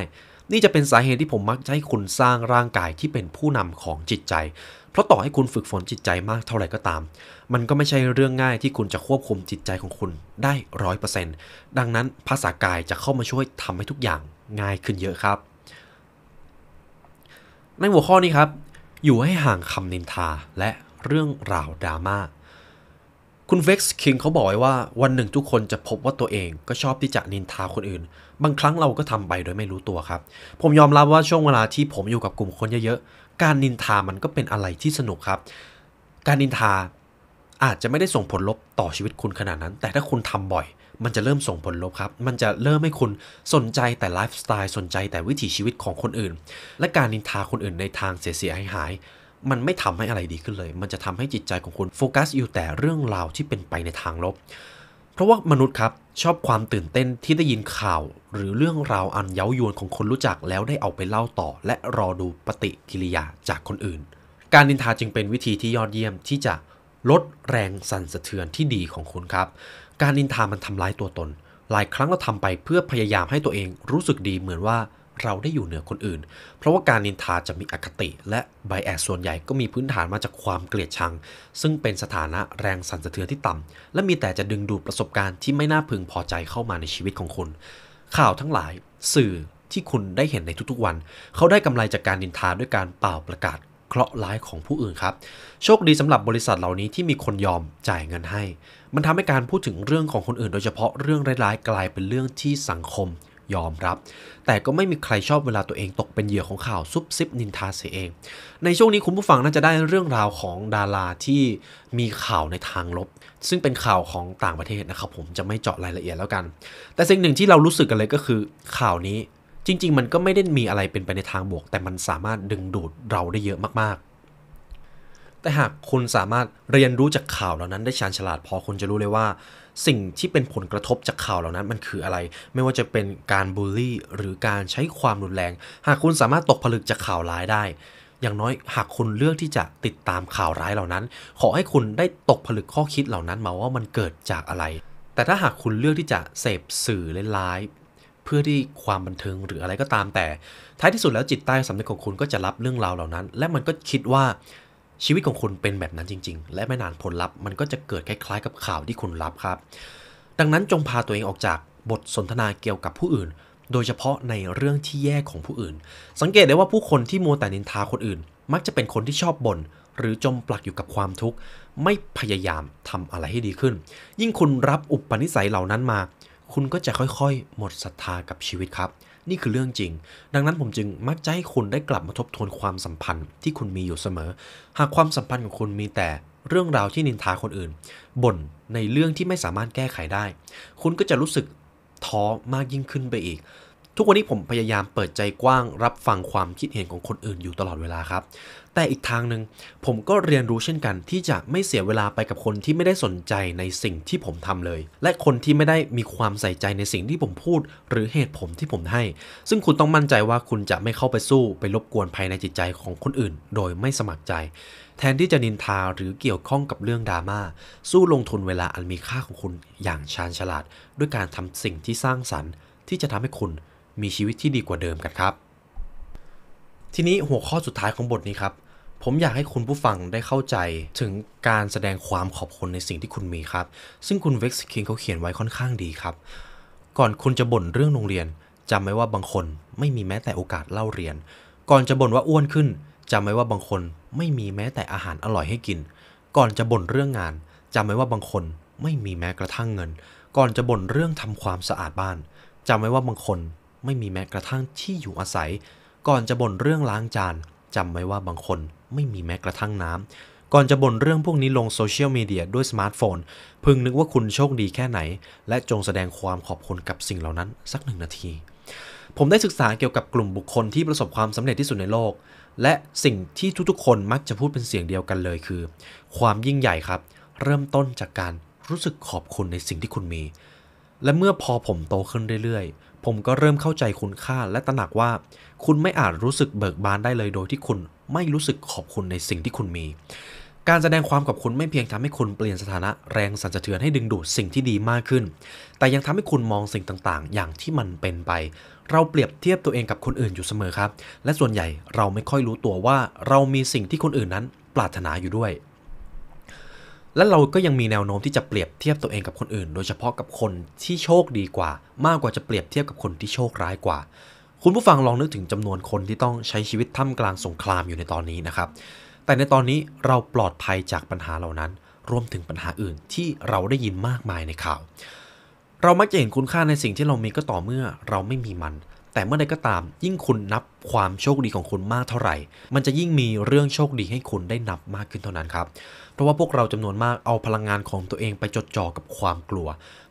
นี่จะเป็นสาเหตุที่ผมมักจะให้คุณสร้างร่างกายที่เป็นผู้นำของจิตใจ เพราะต่อให้คุณฝึกฝนจิตใจมากเท่าไหร่ก็ตาม มันก็ไม่ใช่เรื่องง่ายที่คุณจะควบคุมจิตใจของคุณได้ร้อยเปอร์เซนต์ดังนั้นภาษากายจะเข้ามาช่วยทำให้ทุกอย่างง่ายขึ้นเยอะครับ ในหัวข้อนี้ครับ อยู่ให้ห่างคำนินทาและเรื่องราวดราม่าคุณเว็กซ์คิงเขาบอกไว้ว่า วันหนึ่งทุกคนจะพบว่าตัวเองก็ชอบที่จะนินทาคนอื่น บางครั้งเราก็ทำไปโดยไม่รู้ตัวครับ ผมยอมรับว่าช่วงเวลาที่ผมอยู่กับกลุ่มคนเยอะ ๆ การนินทามันก็เป็นอะไรที่สนุกครับ การนินทาอาจจะไม่ได้ส่งผลลบต่อชีวิตคุณขนาดนั้น แต่ถ้าคุณทำบ่อย มันจะเริ่มส่งผลลบครับมันจะเริ่มให้คุณสนใจแต่ไลฟ์สไตล์สนใจแต่วิถีชีวิตของคนอื่น และการนินทาคนอื่นในทางเสียหายหายมันไม่ทำให้อะไรดีขึ้นเลย มันจะทำให้จิตใจของคุณโฟกัสอยู่แต่เรื่องราวที่เป็นไปในทางลบ เพราะว่ามนุษย์ครับ ชอบความตื่นเต้นที่ได้ยินข่าว หรือเรื่องราวอันเย้ายวนของคนรู้จักแล้วได้เอาไปเล่าต่อ และรอดูปฏิกิริยาจากคนอื่น การนินทาจึงเป็นวิธีที่ยอดเยี่ยมที่จะลดแรงสั่นสะเทือนที่ดีของคุณครับ การนินทามันทำร้ายตัวตน หลายครั้งเราทำไปเพื่อพยายามให้ตัวเองรู้สึกดีเหมือนว่าเราได้อยู่เหนือคนอื่น เพราะว่าการนินทาจะมีอคติ และไบแอสส่วนใหญ่ก็มีพื้นฐานมาจากความเกลียดชัง ซึ่งเป็นสถานะแรงสั่นสะเทือนที่ต่ำ และมีแต่จะดึงดูดประสบการณ์ ที่ไม่น่าพึงพอใจเข้ามาในชีวิตของคุณ ข่าวทั้งหลายสื่อที่คุณได้เห็นในทุกๆวัน เขาได้กำไรจากการนินทาด้วยการเป่าประกาศเคราะห์ร้ายของผู้อื่นครับ โชคดีสำหรับบริษัทเหล่านี้ที่มีคนยอมจ่ายเงินให้ มันทำให้การพูดถึงเรื่องของคนอื่น โดยเฉพาะเรื่องร้ายๆกลายเป็นเรื่องที่สังคมยอมรับ แต่ก็ไม่มีใครชอบเวลาตัวเองตกเป็นเหยื่อของข่าวซุบซิบนินทาเสียเอง ในช่วงนี้คุณผู้ฟังน่าจะได้เรื่องราวของดาราที่มีข่าวในทางลบ ซึ่งเป็นข่าวของต่างประเทศนะครับผมจะไม่เจาะรายละเอียดแล้วกัน แต่สิ่งหนึ่งที่เรารู้สึกกันเลยก็คือ ข่าวนี้จริงๆมันก็ไม่ได้มีอะไรเป็นไปในทางบวก แต่มันสามารถดึงดูดเราได้เยอะมากๆ แต่หากคุณสามารถเรียนรู้จากข่าวเหล่านั้น ได้ชาญฉลาดพอคุณจะรู้เลยว่าสิ่งที่เป็นผลกระทบจากข่าวเหล่านั้นมันคืออะไร ไม่ว่าจะเป็นการบูลลี่ หรือการใช้ความรุนแรง หากคุณสามารถตกผลึกจากข่าวร้ายได้ อย่างน้อยหากคุณเลือกที่จะติดตามข่าวร้ายเหล่านั้น ขอให้คุณได้ตกผลึกข้อคิดเหล่านั้นมาว่ามันเกิดจากอะไร แต่ถ้าหากคุณเลือกที่จะเสพสื่อเล่นร้ายเพื่อที่ความบันเทิงหรืออะไรก็ตามแต่ ท้ายที่สุดแล้วจิตใต้สำนึกของคุณก็จะรับเรื่องราวเหล่านั้น และมันก็คิดว่าชีวิตของคุณเป็นแบบนั้นจริงๆ และไม่นานผลลัพธ์มันก็จะเกิดคล้ายๆ กับข่าวที่คุณรับครับ ดังนั้นจงพาตัวเองออกจากบทสนทนาเกี่ยวกับผู้อื่น โดยเฉพาะในเรื่องที่แย่ของผู้อื่น สังเกตได้ว่าผู้คนที่มัวแต่นินทาคนอื่น มักจะเป็นคนที่ชอบบ่นหรือจมปลักอยู่กับความทุกข์ ไม่พยายามทำอะไรให้ดีขึ้น ยิ่งคุณรับอุปนิสัยเหล่านั้นมา คุณก็จะค่อยๆ หมดศรัทธากับชีวิตครับนี่คือเรื่องจริง ดังนั้นผมจึงมักจะให้คุณได้กลับมาทบทวนความสัมพันธ์ที่คุณมีอยู่เสมอ หากความสัมพันธ์ของคุณมีแต่เรื่องราวที่นินทาคนอื่นบ่นในเรื่องที่ไม่สามารถแก้ไขได้ คุณก็จะรู้สึกท้อมากยิ่งขึ้นไปอีกทุกวันนี้ผมพยายามเปิดใจกว้าง รับฟังความคิดเห็นของคนอื่นอยู่ตลอดเวลาครับ แต่อีกทางหนึ่ง ผมก็เรียนรู้เช่นกันที่จะไม่เสียเวลาไปกับคนที่ไม่ได้สนใจในสิ่งที่ผมทำเลย และคนที่ไม่ได้มีความใส่ใจในสิ่งที่ผมพูด หรือเหตุผลที่ผมให้ ซึ่งคุณต้องมั่นใจว่าคุณจะไม่เข้าไปสู้ไปรบกวนภายในจิตใจของคนอื่น โดยไม่สมัครใจ แทนที่จะนินทาหรือเกี่ยวข้องกับเรื่องดราม่าสู้ลงทุนเวลาอันมีค่าของคุณ อย่างชาญฉลาด ด้วยการทำสิ่งที่สร้างสรรค์ ที่จะทำให้คุณมีชีวิตที่ดีกว่าเดิมกันครับ ทีนี้หัวข้อสุดท้ายของบทนี้ครับ ผมอยากให้คุณผู้ฟังได้เข้าใจ ถึงการแสดงความขอบคุณในสิ่งที่คุณมีครับ ซึ่งคุณเว็กซ์คิงเขาเขียนไว้ค่อนข้างดีครับ ก่อนคุณจะบ่นเรื่องโรงเรียนจำไว้ว่าบางคน ไม่มีแม้แต่โอกาสเล่าเรียน ก่อนจะบ่นว่าอ้วนขึ้นจำไว้ว่าบางคน ไม่มีแม้แต่อาหารอร่อยให้กิน ก่อนจะบ่นเรื่องงานจำไว้ว่าบางคนไม่มีแม้กระทั่งเงิน ก่อนจะบ่นเรื่องทำความสะอาดบ้านจำไว้ว่าบางคนไม่มีแม้กระทั่งที่อยู่อาศัย ก่อนจะบ่นเรื่องล้างจานจำไว้ว่าบางคนไม่มีแม้กระทั่งน้ำ ก่อนจะบ่นเรื่องพวกนี้ลงโซเชียลมีเดียด้วยสมาร์ทโฟน พึงนึกว่าคุณโชคดีแค่ไหน และจงแสดงความขอบคุณกับสิ่งเหล่านั้นสักหนึ่งนาที ผมได้ศึกษาเกี่ยวกับกลุ่มบุคคลที่ประสบความสำเร็จที่สุดในโลก และสิ่งที่ทุกๆคนมักจะพูดเป็นเสียงเดียวกันเลยคือ ความยิ่งใหญ่ครับ เริ่มต้นจากการรู้สึกขอบคุณในสิ่งที่คุณมี และเมื่อพอผมโตขึ้นเรื่อยๆผมก็เริ่มเข้าใจคุณค่าและตระหนักว่า คุณไม่อาจรู้สึกเบิกบานได้เลยโดยที่คุณไม่รู้สึกขอบคุณในสิ่งที่คุณมี การแสดงความขอบคุณไม่เพียงทำให้คุณเปลี่ยนสถานะแรงสั่นสะเทือนให้ดึงดูดสิ่งที่ดีมากขึ้น แต่ยังทำให้คุณมองสิ่งต่าง ๆ อย่างที่มันเป็นไป เราเปรียบเทียบตัวเองกับคนอื่นอยู่เสมอครับ และส่วนใหญ่เราไม่ค่อยรู้ตัวว่าเรามีสิ่งที่คนอื่นนั้นปรารถนาอยู่ด้วยและเราก็ยังมีแนวโน้มที่จะเปรียบเทียบตัวเองกับคนอื่น โดยเฉพาะกับคนที่โชคดีกว่า มากกว่าจะเปรียบเทียบกับคนที่โชคร้ายกว่า คุณผู้ฟังลองนึกถึงจำนวนคนที่ต้องใช้ชีวิตท่ามกลางสงครามอยู่ในตอนนี้นะครับ แต่ในตอนนี้เราปลอดภัยจากปัญหาเหล่านั้น รวมถึงปัญหาอื่นที่เราได้ยินมากมายในข่าวเรามักจะเห็นคุณค่าในสิ่งที่เรามีก็ต่อเมื่อเราไม่มีมันแต่ เมื่อใดก็ตามยิ่งคุณนับความโชคดีของคุณมากเท่าไหร่ มันจะยิ่งมีเรื่องโชคดีให้คุณได้นับมากขึ้นเท่านั้นครับเพราะว่าพวกเราจำนวนมากเอาพลังงานของตัวเองไปจดจ่อกับความกลัว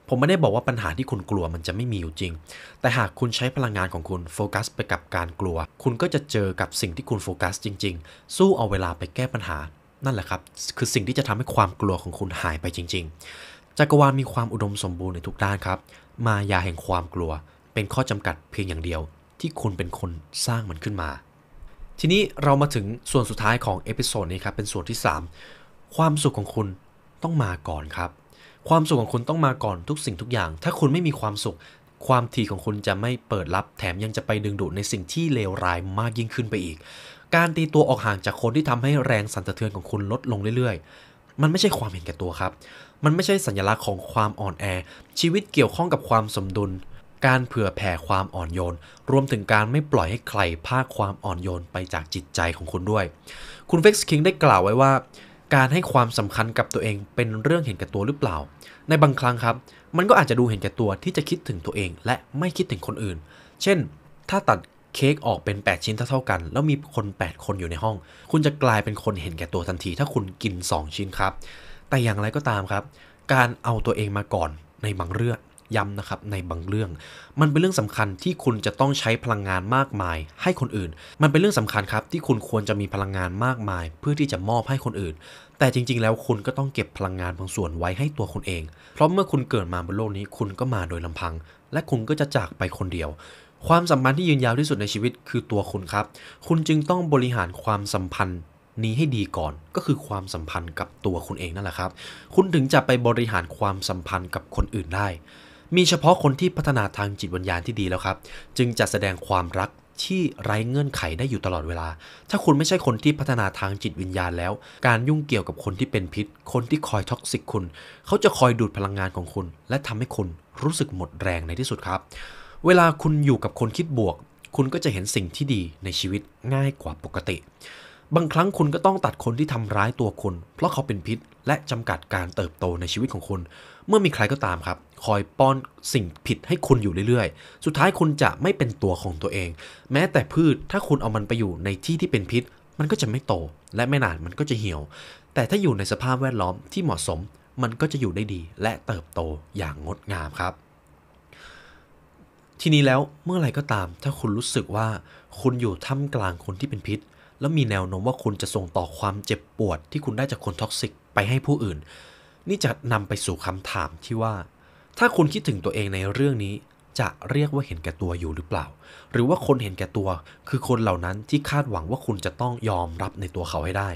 ผมไม่ได้บอกว่าปัญหาที่คุณกลัวมันจะไม่มีอยู่จริง แต่หากคุณใช้พลังงานของคุณโฟกัส ไปกับการกลัว คุณก็จะเจอกับสิ่งที่คุณโฟกัสจริง ๆ สู้เอาเวลาไปแก้ปัญหา นั่นแหละครับ คือสิ่งที่จะทำให้ความกลัวของคุณหายไปจริง ๆจักรวาลมีความอุดมสมบูรณ์ในทุกด้านครับมายาแห่งความกลัวเป็นข้อจำกัดเพียงอย่างเดียวที่คุณเป็นคนสร้างมันขึ้นมา ทีนี้เรามาถึงส่วนสุดท้ายของเอพิโซดนี้ครับ เป็นส่วนที่ 3 ความสุขของคุณต้องมาก่อนครับ ความสุขของคุณต้องมาก่อน ทุกสิ่งทุกอย่าง ถ้าคุณไม่มีความสุข ความถี่ของคุณจะไม่เปิดรับ แถมยังจะไปดึงดูดในสิ่งที่เลวร้ายมากยิ่งขึ้นไปอีก การตีตัวออกห่างจากคนที่ทำให้แรงสั่นสะเทือนของคุณลดลงเรื่อยๆ มันไม่ใช่ความเห็นแก่ตัวครับ มันไม่ใช่สัญลักษณ์ของความอ่อนแอ ชีวิตเกี่ยวข้องกับความสมดุลการเผื่อแผ่ความอ่อนโยน รวมถึงการไม่ปล่อยให้ใครพาความอ่อนโยนไปจากจิตใจของคุณด้วย คุณเฟ็กซ์คิงได้กล่าวไว้ว่า การให้ความสำคัญกับตัวเองเป็นเรื่องเห็นแก่ตัวหรือเปล่า ในบางครั้งครับ มันก็อาจจะดูเห็นแก่ตัวที่จะคิดถึงตัวเองและไม่คิดถึงคนอื่น เช่น ถ้าตัดเค้กออกเป็น 8 ชิ้นเท่าๆกัน แล้วมีคน 8 คนอยู่ในห้อง คุณจะกลายเป็นคนเห็นแก่ตัวทันที ถ้าคุณกิน 2 ชิ้นครับ แต่อย่างไรก็ตามครับ การเอาตัวเองมาก่อนในบางเรื่องย้ำนะครับในบางเรื่อง มันเป็นเรื่องสำคัญที่คุณจะต้องใช้พลังงานมากมายให้คนอื่น มันเป็นเรื่องสำคัญครับที่คุณควรจะมีพลังงานมากมาย เพื่อที่จะมอบให้คนอื่น แต่จริงๆ แล้วคุณก็ต้องเก็บพลังงานบางส่วนไว้ให้ตัวคุณเอง เพราะเมื่อคุณเกิดมาบนโลกนี้คุณก็มาโดยลำพัง และคุณก็จะจากไปคนเดียว ความสัมพันธ์ที่ยืนยาวที่สุดในชีวิตคือตัวคุณครับ คุณจึงต้องบริหารความสัมพันธ์ นี้ให้ดีก่อนก็คือความสัมพันธ์กับตัวคุณเองนั่นแหละครับ คุณถึงจะไปบริหารความสัมพันธ์กับคนอื่นได้มีเฉพาะคนที่พัฒนาทางจิตวิญญาณที่ดีแล้วครับ จึงจะแสดงความรักที่ไร้เงื่อนไขได้อยู่ตลอดเวลา ถ้าคุณไม่ใช่คนที่พัฒนาทางจิตวิญญาณแล้ว การยุ่งเกี่ยวกับคนที่เป็นพิษ คนที่คอยท็อกซิกคุณ เขาจะคอยดูดพลังงานของคุณ และทำให้คุณรู้สึกหมดแรงในที่สุดครับ เวลาคุณอยู่กับคนคิดบวก คุณก็จะเห็นสิ่งที่ดีในชีวิตง่ายกว่าปกติ บางครั้งคุณก็ต้องตัดคนที่ทำร้ายตัวคุณ เพราะเขาเป็นพิษ และจำกัดการเติบโตในชีวิตของคุณเมื่อมีใครก็ตามครับคอยป้อนสิ่งผิด ให้คุณอยู่เรื่อยๆ สุดท้ายคุณจะไม่เป็นตัวของตัวเอง แม้แต่พืช ถ้าคุณเอามันไปอยู่ในที่ที่เป็นพิษ มันก็จะไม่โต และไม่นานมันก็จะเหี่ยว แต่ถ้าอยู่ในสภาพแวดล้อมที่เหมาะสม มันก็จะอยู่ได้ดีและเติบโตอย่างงดงามครับ ทีนี้แล้วเมื่อไรก็ตาม ถ้าคุณรู้สึกว่าคุณอยู่ท่ามกลางคนที่เป็นพิษ แล้วมีแนวโน้มว่าคุณจะส่งต่อความเจ็บปวด ที่คุณได้จากคนท็อกซิกไปให้ผู้อื่น นี่จะนำไปสู่คำถามที่ว่าถ้าคุณคิดถึงตัวเองในเรื่องนี้ จะเรียกว่าเห็นแก่ตัวอยู่หรือเปล่า หรือว่าคนเห็นแก่ตัว คือคนเหล่านั้นที่คาดหวังว่าคุณจะต้องยอมรับในตัวเขาให้ได้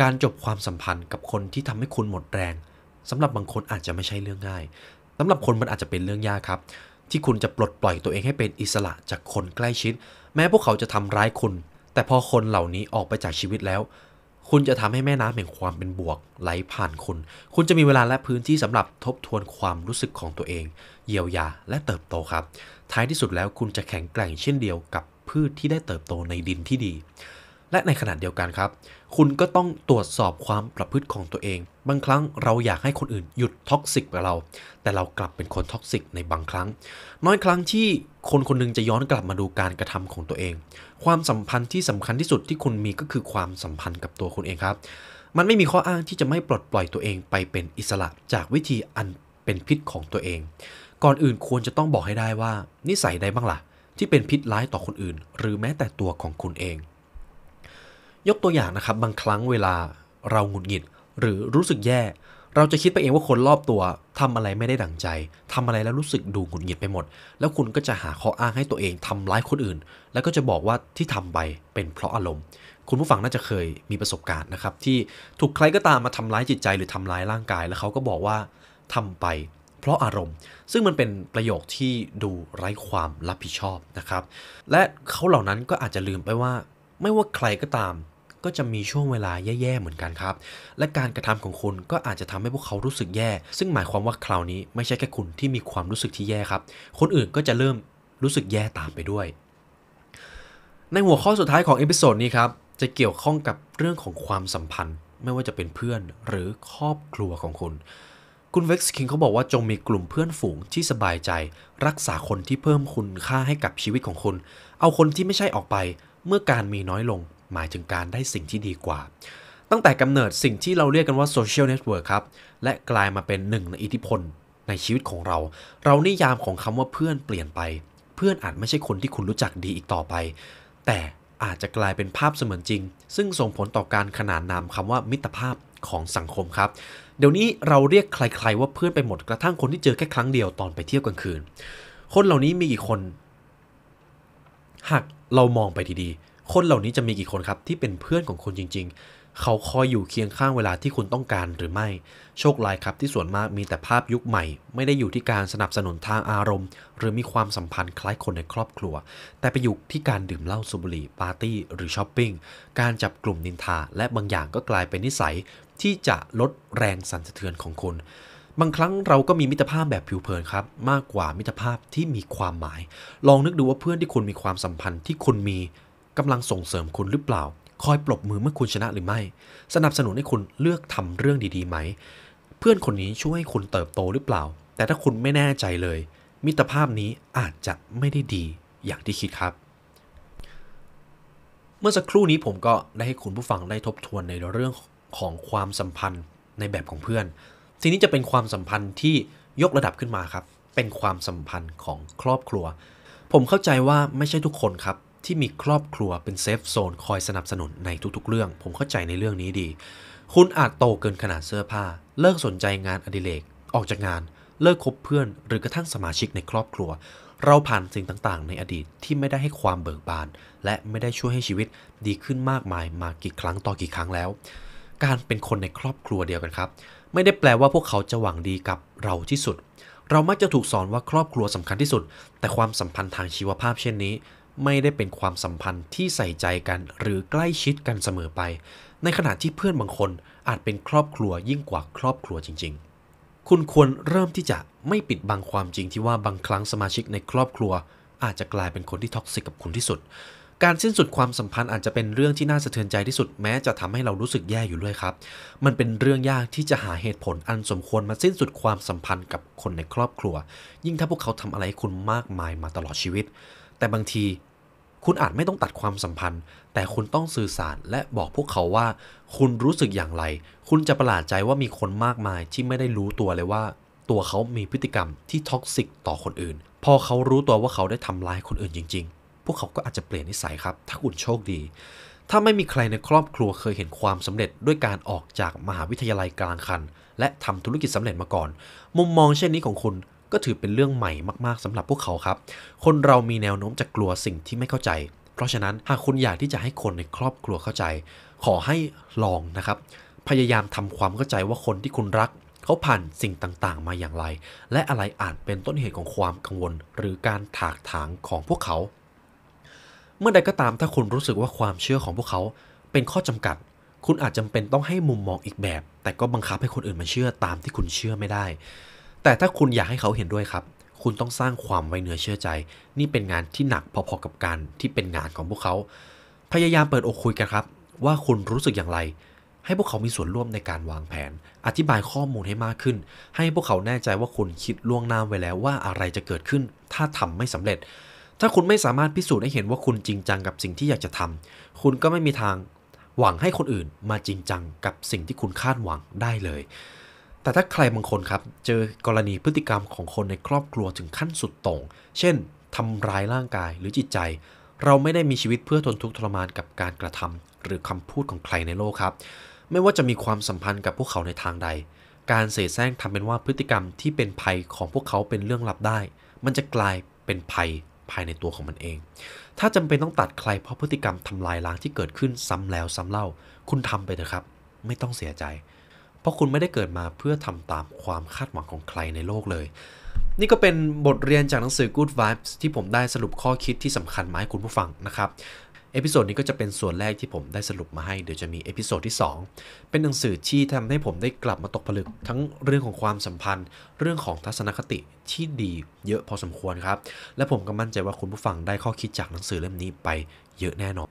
การจบความสัมพันธ์กับคนที่ทำให้คุณหมดแรง สำหรับบางคนอาจจะไม่ใช่เรื่องง่าย สำหรับคนมันอาจจะเป็นเรื่องยากครับ ที่คุณจะปลดปล่อยตัวเองให้เป็นอิสระจากคนใกล้ชิด แม้พวกเขาจะทำร้ายคุณ แต่พอคนเหล่านี้ออกไปจากชีวิตแล้วคุณจะทำให้แม่น้ำแห่งความเป็นบวก ไหลผ่านคุณ คุณจะมีเวลาและพื้นที่สำหรับทบทวนความรู้สึกของตัวเอง เยียวยาและเติบโตครับ ท้ายที่สุดแล้วคุณจะแข็งแกร่งเช่นเดียวกับพืชที่ได้เติบโตในดินที่ดี และในขณะเดียวกันครับคุณก็ต้องตรวจสอบความประพฤติของตัวเอง บางครั้งเราอยากให้คนอื่นหยุดท็อกซิกกับเรา แต่เรากลับเป็นคนท็อกซิกในบางครั้ง น้อยครั้งที่คนคนนึงจะย้อนกลับมาดูการกระทำของตัวเองความสัมพันธ์ที่สำคัญที่สุดที่คุณมีก็คือความสัมพันธ์กับตัวคุณเองครับ มันไม่มีข้ออ้างที่จะไม่ปลดปล่อยตัวเองไปเป็นอิสระจากวิธีอันเป็นพิษของตัวเอง ก่อนอื่นควรจะต้องบอกให้ได้ว่า นิสัยใดบ้างละ่ะที่เป็นพิษร้ายต่อคนอื่นหรือแม้แต่ตัวของคุณเอง ยกตัวอย่างนะครับบางครั้งเวลาเราหงุดหงิดหรือรู้สึกแย่เราจะคิดไปเองว่าคนรอบตัว ทำอะไรไม่ได้ดั่งใจ ทำอะไรแล้วรู้สึกดูหงุดหงิดไปหมด แล้วคุณก็จะหาข้ออ้างให้ตัวเอง ทำร้ายคนอื่น แล้วก็จะบอกว่าที่ทำไปเป็นเพราะอารมณ์ คุณผู้ฟังน่าจะเคยมีประสบการณ์นะครับ ที่ถูกใครก็ตามมาทำร้ายจิตใจ หรือทำร้ายร่างกาย แล้วเขาก็บอกว่าทำไปเพราะอารมณ์ ซึ่งมันเป็นประโยคที่ดูไร้ความรับผิดชอบนะครับ และเขาเหล่านั้นก็อาจจะลืมไปว่า ไม่ว่าใครก็ตามก็จะมีช่วงเวลาแย่ๆ เหมือนกันครับ และการกระทำของคุณก็อาจจะทำให้พวกเขารู้สึกแย่ ซึ่งหมายความว่าคราวนี้ไม่ใช่แค่คุณที่มีความรู้สึกที่แย่ครับ คนอื่นก็จะเริ่มรู้สึกแย่ตามไปด้วย ในหัวข้อสุดท้ายของเอพิโซดนี้ครับ จะเกี่ยวข้องกับเรื่องของความสัมพันธ์ไม่ว่าจะเป็นเพื่อนหรือครอบครัวของคุณ คุณเว็กซ์คิงเขาบอกว่าจงมีกลุ่มเพื่อนฝูงที่สบายใจ รักษาคนที่เพิ่มคุณค่าให้กับชีวิตของคุณ เอาคนที่ไม่ใช่ออกไป เมื่อการมีน้อยลงหมายถึงการได้สิ่งที่ดีกว่า ตั้งแต่กำเนิดสิ่งที่เราเรียกกันว่าโซเชียลเน็ตเวิร์กครับ และกลายมาเป็นหนึ่งในอิทธิพลในชีวิตของเรา เรานิยามของคำว่าเพื่อนเปลี่ยนไป เพื่อนอาจไม่ใช่คนที่คุณรู้จักดีอีกต่อไป แต่อาจจะกลายเป็นภาพเสมือนจริง ซึ่งส่งผลต่อการขนานนามคำว่ามิตรภาพของสังคมครับ เดี๋ยวนี้เราเรียกใคร ๆ ว่าเพื่อนไปหมด กระทั่งคนที่เจอแค่ครั้งเดียวตอนไปเที่ยวกลางคืน คนเหล่านี้มีกี่คน หากเรามองไปดีคนเหล่านี้จะมีกี่คนครับที่เป็นเพื่อนของคุณจริงๆ เขาคอยอยู่เคียงข้างเวลาที่คุณต้องการหรือไม่ โชคลายครับที่ส่วนมากมีแต่ภาพยุคใหม่ ไม่ได้อยู่ที่การสนับสนุนทางอารมณ์ หรือมีความสัมพันธ์คล้ายคนในครอบครัว แต่ไปอยู่ที่การดื่มเหล้าสุบหรี่ปาร์ตี้หรือช้อปปิ้ง การจับกลุ่มนินทาและบางอย่างก็กลายเป็นนิสัย ที่จะลดแรงสั่นสะเทือนของคุณบางครั้งเราก็มีมิตรภาพแบบผิวเผินครับ มากกว่ามิตรภาพที่มีความหมาย ลองนึกดูว่าเพื่อนที่คุณมีความสัมพันธ์ที่คุณมีกำลังส่งเสริมคุณหรือเปล่า คอยปลบมือเมื่อคุณชนะหรือไม่ สนับสนุนให้คุณเลือกทำเรื่องดีๆ ไหม เพื่อนคนนี้ช่วยให้คุณเติบโตหรือเปล่า แต่ถ้าคุณไม่แน่ใจเลย มิตรภาพนี้อาจจะไม่ได้ดีอย่างที่คิดครับ เมื่อสักครู่นี้ผมก็ได้ให้คุณผู้ฟังได้ทบทวนในเรื่องของความสัมพันธ์ในแบบของเพื่อนทีนี้จะเป็นความสัมพันธ์ที่ยกระดับขึ้นมาครับ เป็นความสัมพันธ์ของครอบครัว ผมเข้าใจว่าไม่ใช่ทุกคนครับที่มีครอบครัวเป็นเซฟโซนคอยสนับสนุนในทุกๆเรื่อง ผมเข้าใจในเรื่องนี้ดี คุณอาจโตเกินขนาดเสื้อผ้า เลิกสนใจงานอดิเรกออกจากงาน เลิกคบเพื่อนหรือกระทั่งสมาชิกในครอบครัว เราผ่านสิ่งต่างๆ ในอดีตที่ไม่ได้ให้ความเบิกบาน และไม่ได้ช่วยให้ชีวิตดีขึ้นมากมาย มากี่ครั้งต่อกี่ครั้งแล้ว การเป็นคนในครอบครัวเดียวกันครับ ไม่ได้แปลว่าพวกเขาจะหวังดีกับเราที่สุด เรามักจะถูกสอนว่าครอบครัวสำคัญที่สุด แต่ความสัมพันธ์ทางชีวภาพเช่นนี้ไม่ได้เป็นความสัมพันธ์ที่ใส่ใจกันหรือใกล้ชิดกันเสมอไป ในขณะที่เพื่อนบางคนอาจเป็นครอบครัวยิ่งกว่าครอบครัวจริงๆ คุณควรเริ่มที่จะไม่ปิดบังความจริงที่ว่าบางครั้งสมาชิกในครอบครัวอาจจะกลายเป็นคนที่ท็อกซิกกับคุณที่สุด การสิ้นสุดความสัมพันธ์อาจจะเป็นเรื่องที่น่าสะเทือนใจที่สุดแม้จะทำให้เรารู้สึกแย่อยู่ด้วยครับ มันเป็นเรื่องยากที่จะหาเหตุผลอันสมควรมาสิ้นสุดความสัมพันธ์กับคนในครอบครัว ยิ่งถ้าพวกเขาทำอะไรคุณมากมายมาตลอดชีวิต แต่บางทีคุณอาจไม่ต้องตัดความสัมพันธ์ แต่คุณต้องสื่อสารและบอกพวกเขาว่า คุณรู้สึกอย่างไร คุณจะประหลาดใจว่ามีคนมากมายที่ไม่ได้รู้ตัวเลยว่า ตัวเขามีพฤติกรรมที่ท็อกซิกต่อคนอื่น พอเขารู้ตัวว่าเขาได้ทำร้ายคนอื่นจริง ๆ พวกเขาก็อาจจะเปลี่ยนนิสัยครับ ถ้าคุณโชคดี ถ้าไม่มีใครในครอบครัวเคยเห็นความสำเร็จด้วยการออกจากมหาวิทยาลัยกลางคันและทำธุรกิจสำเร็จมาก่อน มุมมองเช่นนี้ของคุณก็ถือเป็นเรื่องใหม่มากๆ สำหรับพวกเขาครับ คนเรามีแนวโน้มจะกลัวสิ่งที่ไม่เข้าใจ เพราะฉะนั้นหากคุณอยากที่จะให้คนในครอบครัวเข้าใจ ขอให้ลองนะครับ พยายามทำความเข้าใจว่าคนที่คุณรัก เขาผ่านสิ่งต่างๆ มาอย่างไร และอะไรอาจเป็นต้นเหตุของความกังวล หรือการถากถางของพวกเขา เมื่อใดก็ตามถ้าคุณรู้สึกว่าความเชื่อของพวกเขา เป็นข้อจำกัด คุณอาจจำเป็นต้องให้มุมมองอีกแบบ แต่ก็บังคับให้คนอื่นมาเชื่อตามที่คุณเชื่อไม่ได้แต่ถ้าคุณอยากให้เขาเห็นด้วยครับ คุณต้องสร้างความไว้เนื้อเชื่อใจ นี่เป็นงานที่หนักพอๆกับการที่เป็นงานของพวกเขา พยายามเปิดอกคุยกันครับ ว่าคุณรู้สึกอย่างไร ให้พวกเขามีส่วนร่วมในการวางแผน อธิบายข้อมูลให้มากขึ้น ให้พวกเขาแน่ใจว่าคุณคิดล่วงหน้าไว้แล้วว่าอะไรจะเกิดขึ้น ถ้าทำไม่สำเร็จ ถ้าคุณไม่สามารถพิสูจน์ให้เห็นว่าคุณจริงจังกับสิ่งที่อยากจะทำคุณก็ไม่มีทาง หวังให้คนอื่นมาจริงจังกับสิ่งที่คุณคาดหวังได้เลยแต่ถ้าใครบางคนครับ เจอกรณีพฤติกรรมของคนในครอบครัวถึงขั้นสุดโต่ง เช่นทำร้ายร่างกายหรือจิตใจ เราไม่ได้มีชีวิตเพื่อทนทุกข์ทรมานกับการกระทำหรือคำพูดของใครในโลกครับ ไม่ว่าจะมีความสัมพันธ์กับพวกเขาในทางใด การเสแสร้งทำเป็นว่าพฤติกรรมที่เป็นภัยของพวกเขาเป็นเรื่องลับได้ มันจะกลายเป็นภัยภายในตัวของมันเอง ถ้าจำเป็นต้องตัดใคร เพราะพฤติกรรมทำลายล้างที่เกิดขึ้นซ้ำแล้วซ้ำเล่า คุณทำไปเถอะครับ ไม่ต้องเสียใจเพราะคุณไม่ได้เกิดมาเพื่อทำตามความคาดหวังของใครในโลกเลย นี่ก็เป็นบทเรียนจากหนังสือ Good Vibes ที่ผมได้สรุปข้อคิดที่สำคัญมาให้คุณผู้ฟังนะครับ เอพิโซดนี้ก็จะเป็นส่วนแรกที่ผมได้สรุปมาให้ เดี๋ยวจะมีเอพิโซดที่2 เป็นหนังสือที่ทำให้ผมได้กลับมาตกผลึกทั้งเรื่องของความสัมพันธ์ เรื่องของทัศนคติที่ดีเยอะพอสมควรครับ และผมก็มั่นใจว่าคุณผู้ฟังได้ข้อคิดจากหนังสือเล่มนี้ไปเยอะแน่นอน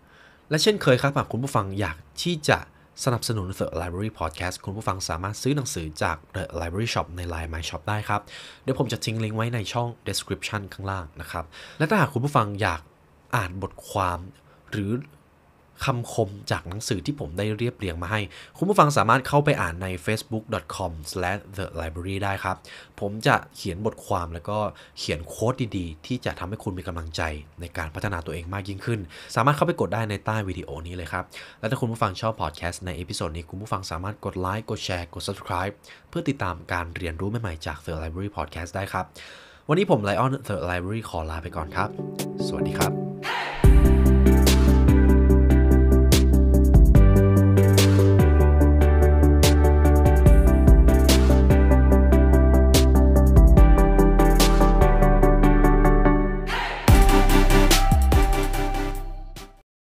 และเช่นเคยครับหากคุณผู้ฟังอยากที่จะสนับสนุน The Library Podcast คุณผู้ฟังสามารถซื้อหนังสือจาก The Library Shop ใน Line My Shop ได้ครับ เดี๋ยวผมจะทิ้งลิงก์ไว้ในช่อง description ข้างล่างนะครับ และถ้าหากคุณผู้ฟังอยากอ่านบทความหรือคำคมจากหนังสือที่ผมได้เรียบเรียงมาให้ คุณผู้ฟังสามารถเข้าไปอ่านใน facebook.com/thelibrary ได้ครับ ผมจะเขียนบทความแล้วก็เขียนโค้ดดีๆ ที่จะทำให้คุณมีกำลังใจในการพัฒนาตัวเองมากยิ่งขึ้น สามารถเข้าไปกดได้ในใต้วิดีโอนี้เลยครับ และถ้าคุณผู้ฟังชอบพอดแคสต์ในเอพิโซดนี้คุณผู้ฟังสามารถกดไลค์กดแชร์กด subscribe เพื่อติดตามการเรียนรู้ใหม่ๆจาก The Library Podcast ได้ครับ วันนี้ผมไลออน The Library ขอลาไปก่อนครับ สวัสดีครับ